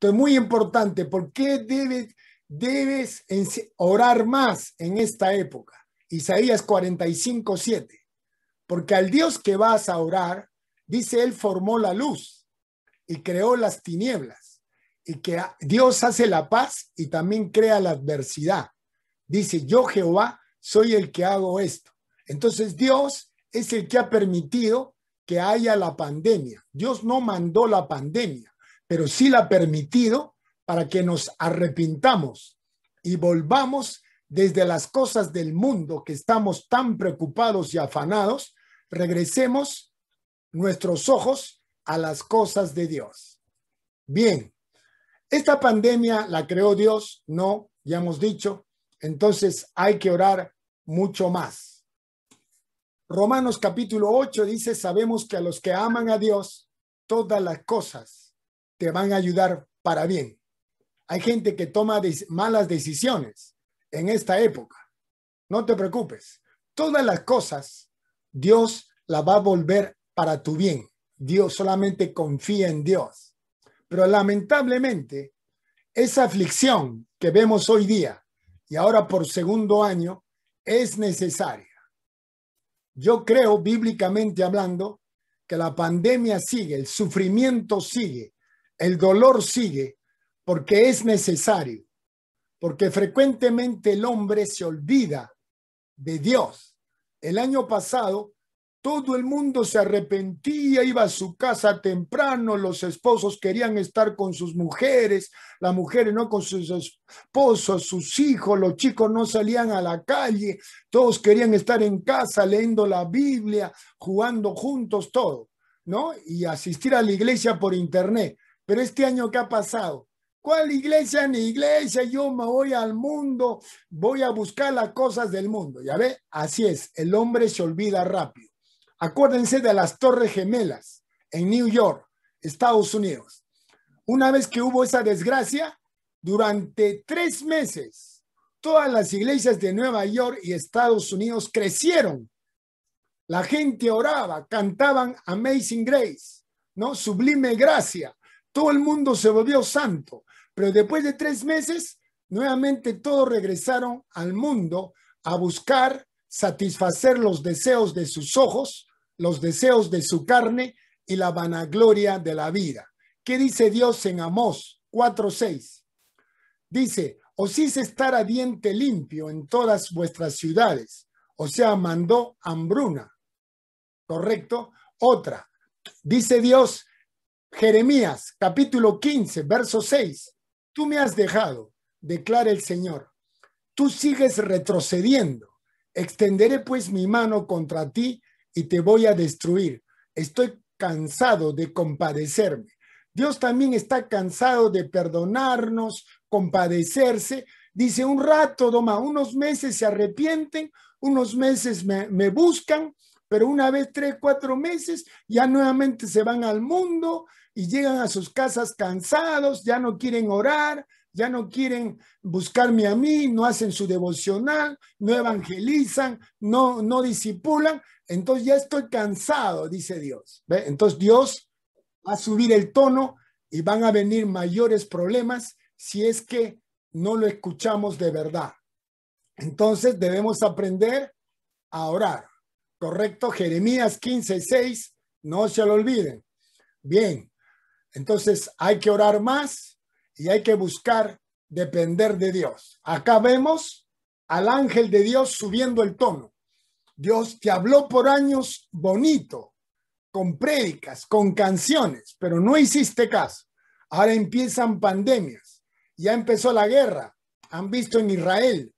Esto muy importante. ¿Por qué debes, debes orar más en esta época? Isaías 45, 7. Porque al Dios que vas a orar, dice, Él formó la luz y creó las tinieblas. Y que Dios hace la paz y también crea la adversidad. Dice, yo Jehová soy el que hago esto. Entonces Dios es el que ha permitido que haya la pandemia. Dios no mandó la pandemia pero sí la ha permitido para que nos arrepintamos y volvamos desde las cosas del mundo que estamos tan preocupados y afanados, regresemos nuestros ojos a las cosas de Dios. Bien, esta pandemia la creó Dios, no, ya hemos dicho, entonces hay que orar mucho más. Romanos capítulo 8 dice, sabemos que a los que aman a Dios, todas las cosas te van a ayudar para bien. Hay gente que toma malas decisiones en esta época. No te preocupes. Todas las cosas Dios las va a volver para tu bien. Dios solamente confía en Dios. Pero lamentablemente, esa aflicción que vemos hoy día y ahora por segundo año es necesaria. Yo creo, bíblicamente hablando, que la pandemia sigue, el sufrimiento sigue, el dolor sigue porque es necesario, porque frecuentemente el hombre se olvida de Dios. El año pasado, todo el mundo se arrepentía, iba a su casa temprano, los esposos querían estar con sus mujeres, las mujeres no con sus esposos, sus hijos, los chicos no salían a la calle, todos querían estar en casa leyendo la Biblia, jugando juntos, todo, ¿no? Y asistir a la iglesia por internet. Pero este año que ha pasado, ¿cuál iglesia ni iglesia? Yo me voy al mundo, voy a buscar las cosas del mundo. Ya ve, así es, el hombre se olvida rápido. Acuérdense de las Torres Gemelas en New York, Estados Unidos. Una vez que hubo esa desgracia, durante tres meses, todas las iglesias de Nueva York y Estados Unidos crecieron. La gente oraba, cantaban Amazing Grace, ¿no? Sublime gracia todo el mundo se volvió santo, pero después de tres meses, nuevamente todos regresaron al mundo a buscar satisfacer los deseos de sus ojos, los deseos de su carne y la vanagloria de la vida. ¿Qué dice Dios en Amós 4:6? Dice, os hice estar a diente limpio en todas vuestras ciudades, o sea, mandó hambruna. ¿Correcto? Otra, dice Dios, Jeremías capítulo 15, verso 6. Tú me has dejado, declara el Señor. Tú sigues retrocediendo. Extenderé pues mi mano contra ti y te voy a destruir. Estoy cansado de compadecerme. Dios también está cansado de perdonarnos, compadecerse. Dice, un rato, Doma, unos meses se arrepienten, unos meses me, me buscan, pero una vez tres, cuatro meses, ya nuevamente se van al mundo y llegan a sus casas cansados, ya no quieren orar, ya no quieren buscarme a mí, no hacen su devocional, no evangelizan, no, no disipulan. Entonces ya estoy cansado, dice Dios. Entonces Dios va a subir el tono y van a venir mayores problemas si es que no lo escuchamos de verdad. Entonces debemos aprender a orar. Correcto, Jeremías 15, 6, no se lo olviden. Bien, entonces hay que orar más y hay que buscar depender de Dios. Acá vemos al ángel de Dios subiendo el tono. Dios te habló por años bonito, con prédicas, con canciones, pero no hiciste caso. Ahora empiezan pandemias, ya empezó la guerra, han visto en Israel,